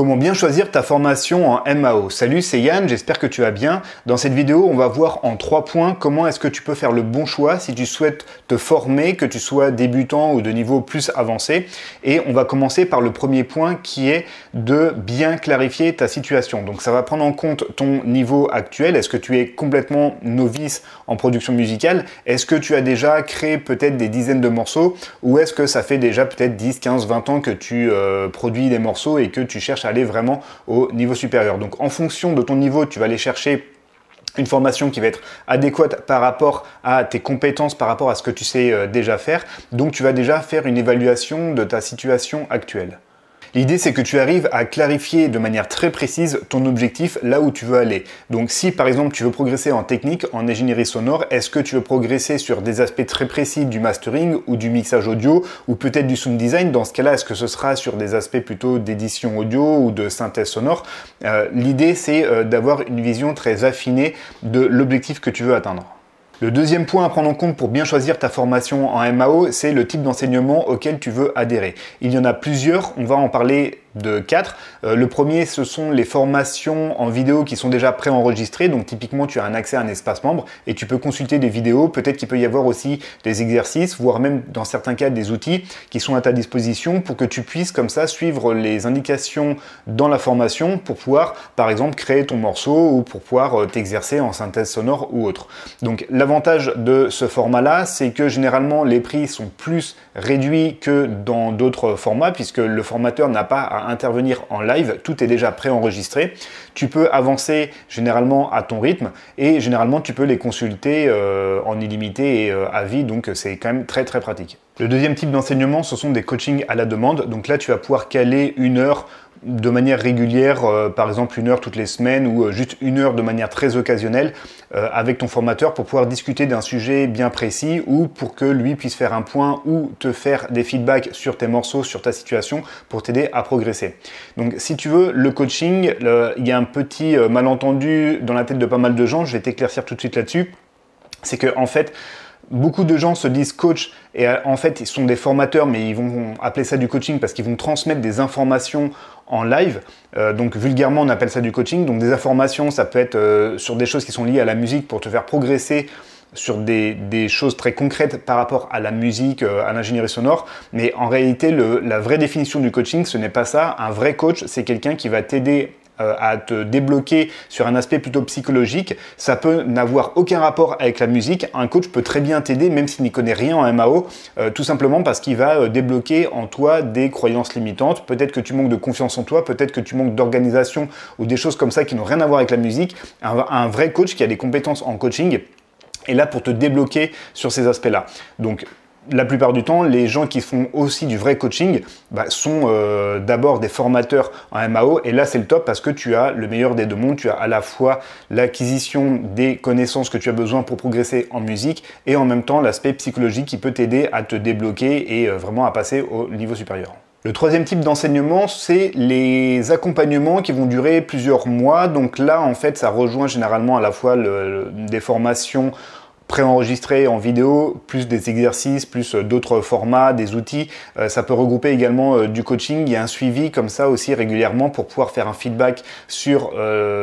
Comment bien choisir ta formation en MAO Salut, c'est Yann, j'espère que tu vas bien. Dans cette vidéo, on va voir en trois points comment est-ce que tu peux faire le bon choix si tu souhaites te former, que tu sois débutant ou de niveau plus avancé. Et on va commencer par le premier point qui est de bien clarifier ta situation. Donc ça va prendre en compte ton niveau actuel. Est-ce que tu es complètement novice en production musicale Est-ce que tu as déjà créé peut-être des dizaines de morceaux Ou est-ce que ça fait déjà peut-être 10, 15, 20 ans que tu euh, produis des morceaux et que tu cherches à aller vraiment au niveau supérieur. Donc en fonction de ton niveau, tu vas aller chercher une formation qui va être adéquate par rapport à tes compétences, par rapport à ce que tu sais euh, déjà faire. Donc tu vas déjà faire une évaluation de ta situation actuelle. L'idée, c'est que tu arrives à clarifier de manière très précise ton objectif là où tu veux aller. Donc si par exemple tu veux progresser en technique, en ingénierie sonore, est-ce que tu veux progresser sur des aspects très précis du mastering ou du mixage audio ou peut-être du sound design Dans ce cas-là, est-ce que ce sera sur des aspects plutôt d'édition audio ou de synthèse sonore euh, L'idée, c'est euh, d'avoir une vision très affinée de l'objectif que tu veux atteindre. Le deuxième point à prendre en compte pour bien choisir ta formation en MAO, c'est le type d'enseignement auquel tu veux adhérer. Il y en a plusieurs, on va en parler de 4. Euh, le premier, ce sont les formations en vidéo qui sont déjà préenregistrées. Donc typiquement, tu as un accès à un espace membre et tu peux consulter des vidéos. Peut-être qu'il peut y avoir aussi des exercices, voire même dans certains cas des outils qui sont à ta disposition pour que tu puisses comme ça suivre les indications dans la formation pour pouvoir, par exemple, créer ton morceau ou pour pouvoir euh, t'exercer en synthèse sonore ou autre. Donc l'avantage de ce format-là, c'est que généralement les prix sont plus réduits que dans d'autres formats puisque le formateur n'a pas à intervenir en live, tout est déjà préenregistré. Tu peux avancer généralement à ton rythme et généralement tu peux les consulter euh, en illimité et euh, à vie, donc c'est quand même très très pratique. Le deuxième type d'enseignement, ce sont des coachings à la demande. Donc là, tu vas pouvoir caler une heure de manière régulière, euh, par exemple une heure toutes les semaines ou euh, juste une heure de manière très occasionnelle euh, avec ton formateur pour pouvoir discuter d'un sujet bien précis ou pour que lui puisse faire un point ou te faire des feedbacks sur tes morceaux, sur ta situation pour t'aider à progresser. Donc si tu veux, le coaching, il y a un petit malentendu dans la tête de pas mal de gens, je vais t'éclaircir tout de suite là-dessus, c'est que en fait, beaucoup de gens se disent coach et en fait ils sont des formateurs mais ils vont appeler ça du coaching parce qu'ils vont transmettre des informations en live. Euh, donc vulgairement, on appelle ça du coaching. Donc des informations, ça peut être euh, sur des choses qui sont liées à la musique pour te faire progresser sur des, choses très concrètes par rapport à la musique, euh, à l'ingénierie sonore. Mais en réalité, la vraie définition du coaching, ce n'est pas ça. Un vrai coach, c'est quelqu'un qui va t'aider euh, à te débloquer sur un aspect plutôt psychologique, ça peut n'avoir aucun rapport avec la musique. Un coach peut très bien t'aider, même s'il n'y connaît rien en MAO, euh, tout simplement parce qu'il va euh, débloquer en toi des croyances limitantes. Peut-être que tu manques de confiance en toi, peut-être que tu manques d'organisation ou des choses comme ça qui n'ont rien à voir avec la musique. Un, un vrai coach qui a des compétences en coaching est là pour te débloquer sur ces aspects-là. Donc la plupart du temps, les gens qui font aussi du vrai coaching bah, sont euh, d'abord des formateurs en MAO. Et là, c'est le top parce que tu as le meilleur des deux mondes. Tu as à la fois l'acquisition des connaissances que tu as besoin pour progresser en musique et en même temps l'aspect psychologique qui peut t'aider à te débloquer et euh, vraiment à passer au niveau supérieur. Le troisième type d'enseignement, c'est les accompagnements qui vont durer plusieurs mois. Donc là, en fait, ça rejoint généralement à la fois des formations préenregistré en vidéo, plus des exercices, plus euh, d'autres formats, des outils. Euh, ça peut regrouper également euh, du coaching. Il y a un suivi comme ça aussi régulièrement pour pouvoir faire un feedback sur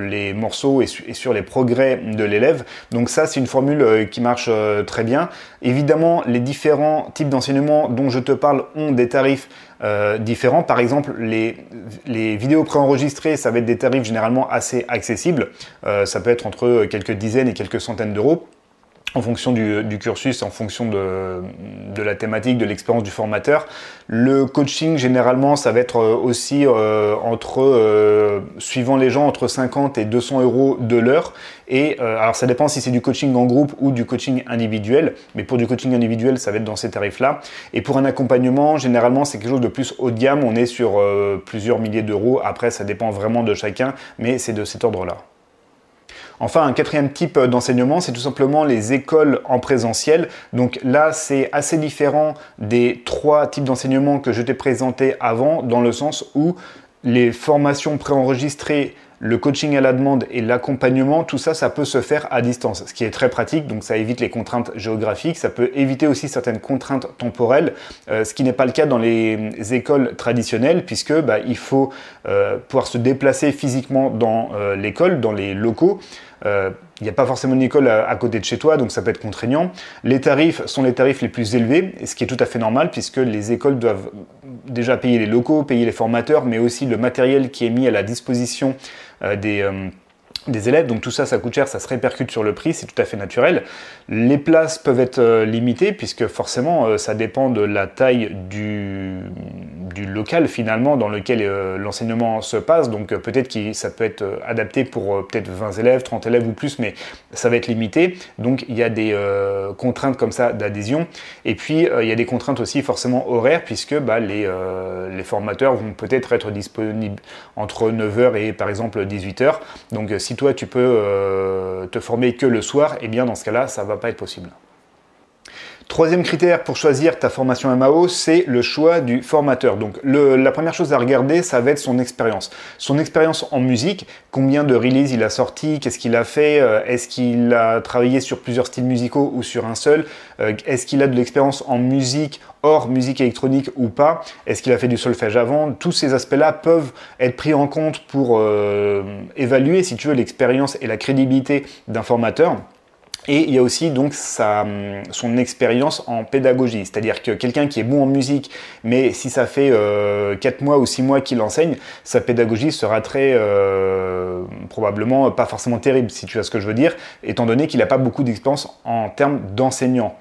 les morceaux et, sur les progrès de l'élève. Donc ça, c'est une formule qui marche très bien. Évidemment, les différents types d'enseignement dont je te parle ont des tarifs différents. Par exemple, les, les vidéos préenregistrées, ça va être des tarifs généralement assez accessibles. ça peut être entre quelques dizaines et quelques centaines d'euros en fonction du, cursus, en fonction de, la thématique, de l'expérience du formateur. Le coaching, généralement, ça va être euh, aussi euh, entre, euh, suivant les gens, entre 50 et 200 euros de l'heure. Et alors, ça dépend si c'est du coaching en groupe ou du coaching individuel. Mais pour du coaching individuel, ça va être dans ces tarifs-là. Et pour un accompagnement, généralement, c'est quelque chose de plus haut de gamme. On est sur plusieurs milliers d'euros. Après, ça dépend vraiment de chacun, mais c'est de cet ordre-là. Enfin, un quatrième type euh, d'enseignement, c'est tout simplement les écoles en présentiel. Donc là, c'est assez différent des trois types d'enseignement que je t'ai présentés avant, dans le sens où les formations préenregistrées le coaching à la demande et l'accompagnement, tout ça, ça peut se faire à distance, ce qui est très pratique, donc ça évite les contraintes géographiques, ça peut éviter aussi certaines contraintes temporelles, euh, ce qui n'est pas le cas dans les écoles traditionnelles, puisque bah, il faut euh, pouvoir se déplacer physiquement dans euh, l'école, dans les locaux il n'y a pas forcément une école euh, à, côté de chez toi, donc ça peut être contraignant. Les tarifs sont les tarifs les plus élevés, ce qui est tout à fait normal puisque les écoles doivent déjà payer les locaux, payer les formateurs, mais aussi le matériel qui est mis à la disposition euh, euh, des élèves, donc tout ça, ça coûte cher, ça se répercute sur le prix, c'est tout à fait naturel. Les places peuvent être limitées, puisque forcément, ça dépend de la taille du, du local finalement dans lequel euh, l'enseignement se passe. Donc euh, peut-être que ça peut être euh, adapté pour peut-être 20 élèves, 30 élèves ou plus, mais ça va être limité. Donc il y a des contraintes comme ça d'adhésion. Et puis il y a des contraintes aussi forcément horaires puisque bah, les, formateurs vont peut-être être disponibles entre 9h et par exemple 18h. Donc si toi tu peux te former que le soir, et eh bien dans ce cas-là, ça ne va pas être possible. Troisième critère pour choisir ta formation MAO, c'est le choix du formateur. Donc la première chose à regarder, ça va être son expérience. Son expérience en musique, combien de releases il a sorti, qu'est-ce qu'il a fait, euh, est-ce qu'il a travaillé sur plusieurs styles musicaux ou sur un seul, euh, est-ce qu'il a de l'expérience en musique hors musique électronique ou pas, est-ce qu'il a fait du solfège avant, tous ces aspects-là peuvent être pris en compte pour euh, évaluer, si tu veux, l'expérience et la crédibilité d'un formateur. Et il y a aussi donc son expérience en pédagogie, c'est-à-dire que quelqu'un qui est bon en musique, mais si ça fait 4 euh, mois ou 6 mois qu'il enseigne, sa pédagogie sera très euh, probablement pas forcément terrible, si tu vois ce que je veux dire, étant donné qu'il n'a pas beaucoup d'expérience en termes d'enseignant.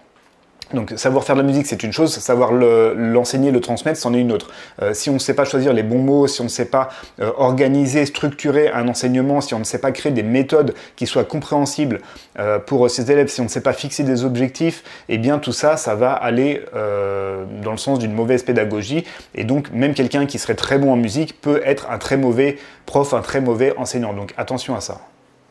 Donc savoir faire de la musique, c'est une chose, savoir l'enseigner, le, transmettre, c'en est une autre. Euh, si on ne sait pas choisir les bons mots, si on ne sait pas euh, organiser, structurer un enseignement, si on ne sait pas créer des méthodes qui soient compréhensibles euh, pour ses élèves, si on ne sait pas fixer des objectifs, eh bien tout ça, ça va aller dans le sens d'une mauvaise pédagogie. Et donc même quelqu'un qui serait très bon en musique peut être un très mauvais prof, un très mauvais enseignant. Donc attention à ça.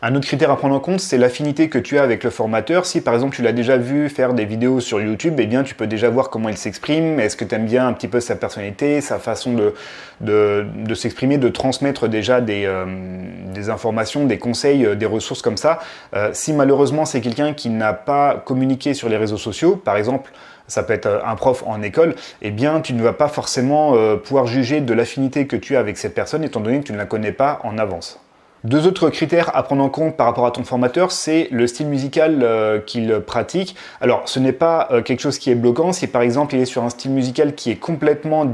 Un autre critère à prendre en compte, c'est l'affinité que tu as avec le formateur. Si par exemple tu l'as déjà vu faire des vidéos sur YouTube, eh bien tu peux déjà voir comment il s'exprime. Est-ce que tu aimes bien un petit peu sa personnalité, sa façon de, s'exprimer, de transmettre déjà des, euh, informations, des conseils, euh, des ressources comme ça. Euh, si malheureusement c'est quelqu'un qui n'a pas communiqué sur les réseaux sociaux, par exemple, ça peut être un prof en école, eh bien tu ne vas pas forcément pouvoir juger de l'affinité que tu as avec cette personne étant donné que tu ne la connais pas en avance. Deux autres critères à prendre en compte par rapport à ton formateur, c'est le style musical euh, qu'il pratique. Alors, ce n'est pas euh, quelque chose qui est bloquant. Si par exemple il est sur un style musical qui est complètement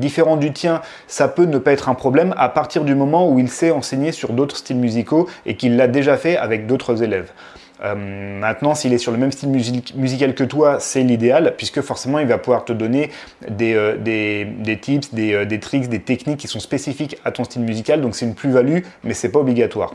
différent du tien, ça peut ne pas être un problème à partir du moment où il sait enseigner sur d'autres styles musicaux et qu'il l'a déjà fait avec d'autres élèves. Euh, maintenant, s'il est sur le même style musical que toi, c'est l'idéal, puisque forcément, il va pouvoir te donner des, euh, des, tips, des, euh, des, tricks, des techniques qui sont spécifiques à ton style musical. Donc, c'est une plus-value, mais ce n'est pas obligatoire.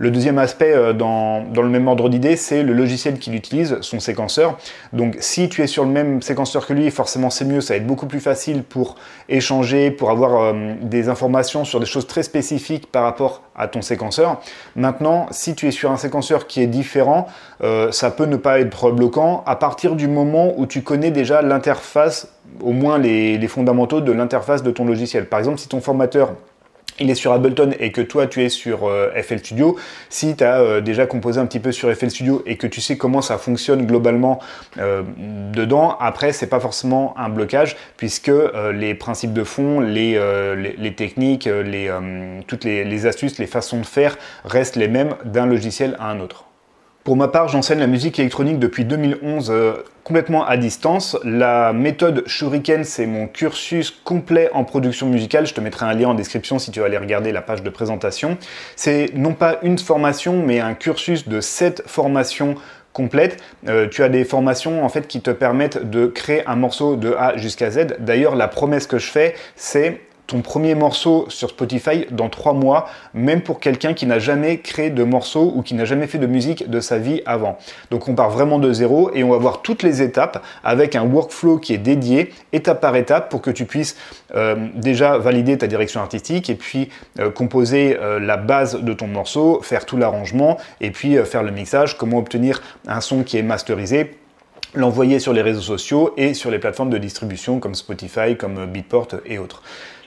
Le deuxième aspect euh, dans, le même ordre d'idée, c'est le logiciel qu'il utilise, son séquenceur. Donc si tu es sur le même séquenceur que lui, forcément c'est mieux, ça va être beaucoup plus facile pour échanger, pour avoir euh, des informations sur des choses très spécifiques par rapport à ton séquenceur. Maintenant, si tu es sur un séquenceur qui est différent, euh, ça peut ne pas être bloquant à partir du moment où tu connais déjà l'interface, au moins les, les fondamentaux de l'interface de ton logiciel. Par exemple, si ton formateur il est sur Ableton et que toi tu es sur euh, FL Studio, si tu as euh, déjà composé un petit peu sur FL Studio et que tu sais comment ça fonctionne globalement euh, dedans, après c'est pas forcément un blocage puisque les principes de fond, les, techniques, les, toutes les astuces, les façons de faire restent les mêmes d'un logiciel à un autre. Pour ma part, j'enseigne la musique électronique depuis 2011 euh, complètement à distance. La méthode Shuriken, c'est mon cursus complet en production musicale. Je te mettrai un lien en description si tu veux aller regarder la page de présentation. C'est non pas une formation, mais un cursus de 7 formations complètes. Euh, tu as des formations en fait qui te permettent de créer un morceau de A jusqu'à Z. D'ailleurs, la promesse que je fais, c'est ton premier morceau sur Spotify dans trois mois, même pour quelqu'un qui n'a jamais créé de morceau ou qui n'a jamais fait de musique de sa vie avant. Donc on part vraiment de zéro et on va voir toutes les étapes avec un workflow qui est dédié étape par étape pour que tu puisses euh, déjà valider ta direction artistique et puis euh, composer euh, la base de ton morceau, faire tout l'arrangement et puis faire le mixage, comment obtenir un son qui est masterisé l'envoyer sur les réseaux sociaux et sur les plateformes de distribution comme Spotify, comme Beatport et autres.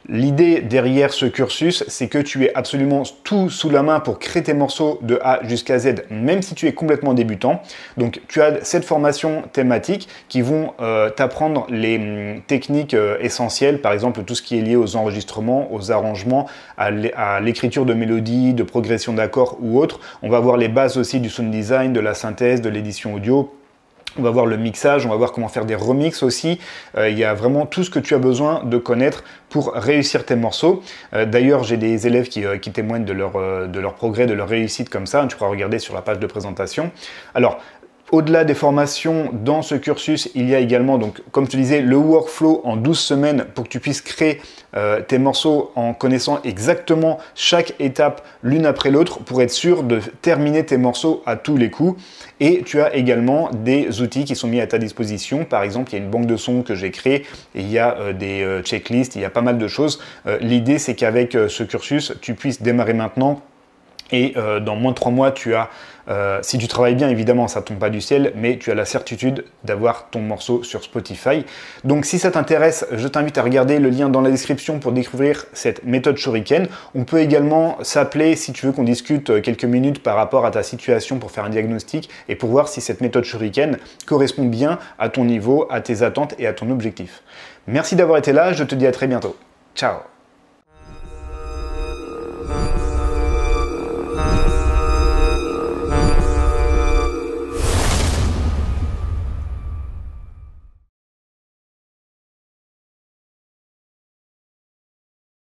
L'idée derrière ce cursus, c'est que tu es absolument tout sous la main pour créer tes morceaux de A jusqu'à Z, même si tu es complètement débutant. Donc tu as cette formation thématique qui vont euh, t'apprendre les hum, techniques euh, essentielles, par exemple tout ce qui est lié aux enregistrements, aux arrangements, à l'écriture de mélodies, de progression d'accords ou autres. On va voir les bases aussi du sound design, de la synthèse, de l'édition audio on va voir le mixage, on va voir comment faire des remixes aussi. Euh, il y a vraiment tout ce que tu as besoin de connaître pour réussir tes morceaux. Euh, d'ailleurs, j'ai des élèves qui, euh, témoignent de leur, de leur progrès, de leur réussite comme ça. Tu pourras regarder sur la page de présentation. Alors, au-delà des formations, dans ce cursus, il y a également, donc, comme je te disais, le workflow en 12 semaines pour que tu puisses créer euh, tes morceaux en connaissant exactement chaque étape l'une après l'autre pour être sûr de terminer tes morceaux à tous les coups. Et tu as également des outils qui sont mis à ta disposition. Par exemple, il y a une banque de sons que j'ai créée, il y a euh, des euh, checklists, il y a pas mal de choses. L'idée, c'est qu'avec ce cursus, tu puisses démarrer maintenant et euh, dans moins de 3 mois, tu as, euh, si tu travailles bien évidemment, ça ne tombe pas du ciel, mais tu as la certitude d'avoir ton morceau sur Spotify. Donc si ça t'intéresse, je t'invite à regarder le lien dans la description pour découvrir cette méthode shuriken. On peut également s'appeler si tu veux qu'on discute euh, quelques minutes par rapport à ta situation pour faire un diagnostic et pour voir si cette méthode shuriken correspond bien à ton niveau, à tes attentes et à ton objectif. Merci d'avoir été là, je te dis à très bientôt. Ciao